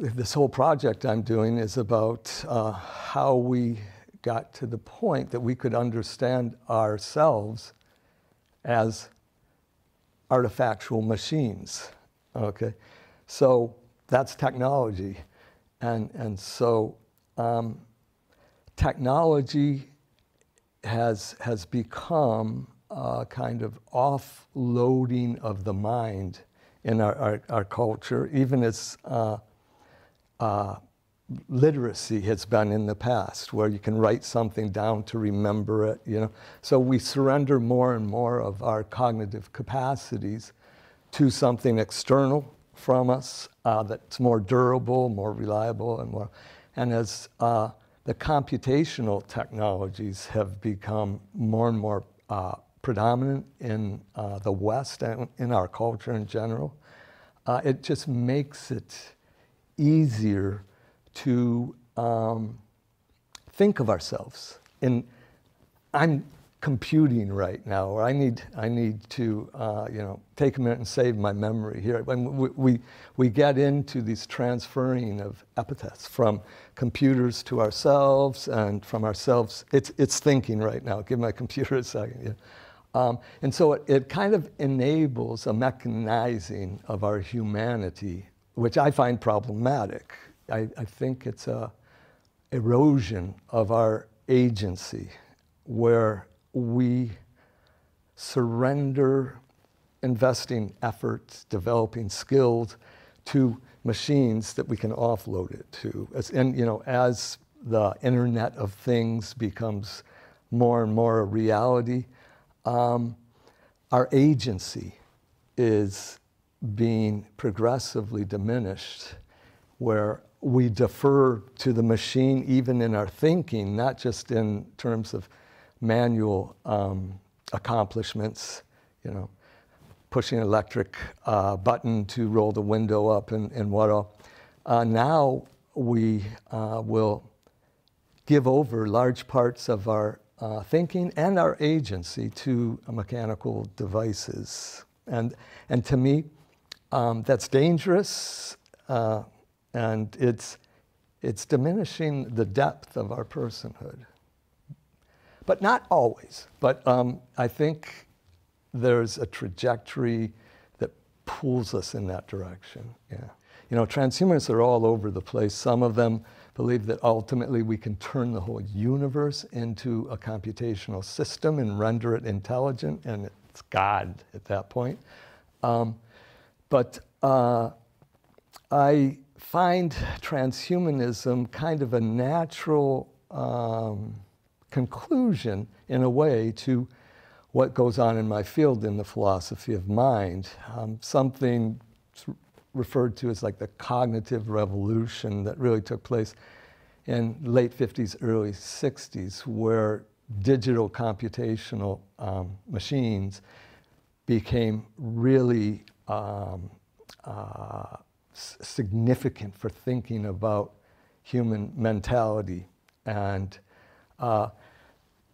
this whole project I'm doing is about uh, how we got to the point that we could understand ourselves as artifactual machines. Okay, so that's technology, and and so um, technology has has become a kind of offloading of the mind in our our, our culture, even as uh, uh, literacy has been in the past, where you can write something down to remember it, you know. So we surrender more and more of our cognitive capacities to something external from us uh, that's more durable, more reliable, and more. And as uh, the computational technologies have become more and more uh, predominant in uh, the West and in our culture in general, uh, it just makes it easier to um, think of ourselves. And I'm computing right now, or I need, I need to, uh, you know, take a minute and save my memory here. When we, we, we get into these transferring of epithets from computers to ourselves and from ourselves, it's, it's thinking right now. Give my computer a second. Yeah. Um, and so it, it, kind of enables a mechanizing of our humanity which I find problematic. I, I think it's a erosion of our agency where we surrender investing efforts, developing skills to machines that we can offload it to. As, and you know, as the Internet of Things becomes more and more a reality, um, our agency is being progressively diminished, where we defer to the machine even in our thinking, not just in terms of manual um, accomplishments, you know, pushing an electric uh, button to roll the window up and, and what all. Uh, now we uh, will give over large parts of our uh, thinking and our agency to mechanical devices. And, and to me, um, that's dangerous, uh, and it's, it's diminishing the depth of our personhood. But not always. But um, I think there's a trajectory that pulls us in that direction. Yeah. You know, transhumanists are all over the place. Some of them believe that ultimately we can turn the whole universe into a computational system and render it intelligent, and it's God at that point. Um, but uh, I find transhumanism kind of a natural um, conclusion, in a way, to what goes on in my field in the philosophy of mind. Um, something referred to as like the cognitive revolution that really took place in late 50s, early 60s, where digital computational um, machines became really um, uh, significant for thinking about human mentality. And uh,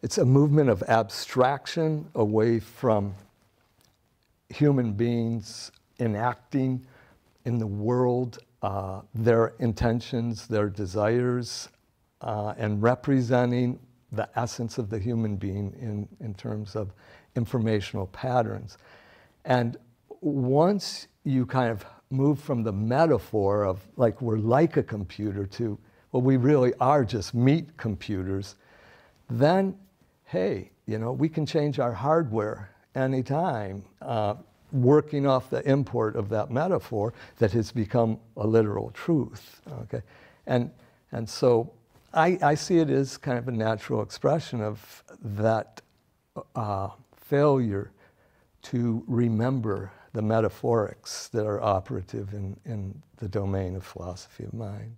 it's a movement of abstraction away from human beings enacting in the world uh, their intentions, their desires, uh, and representing the essence of the human being in, in terms of informational patterns. And once you kind of move from the metaphor of like we're like a computer to well we really are just meat computers then hey you know we can change our hardware anytime uh, working off the import of that metaphor that has become a literal truth okay and and so I, I see it as kind of a natural expression of that uh, failure to remember the metaphorics that are operative in, in the domain of philosophy of mind.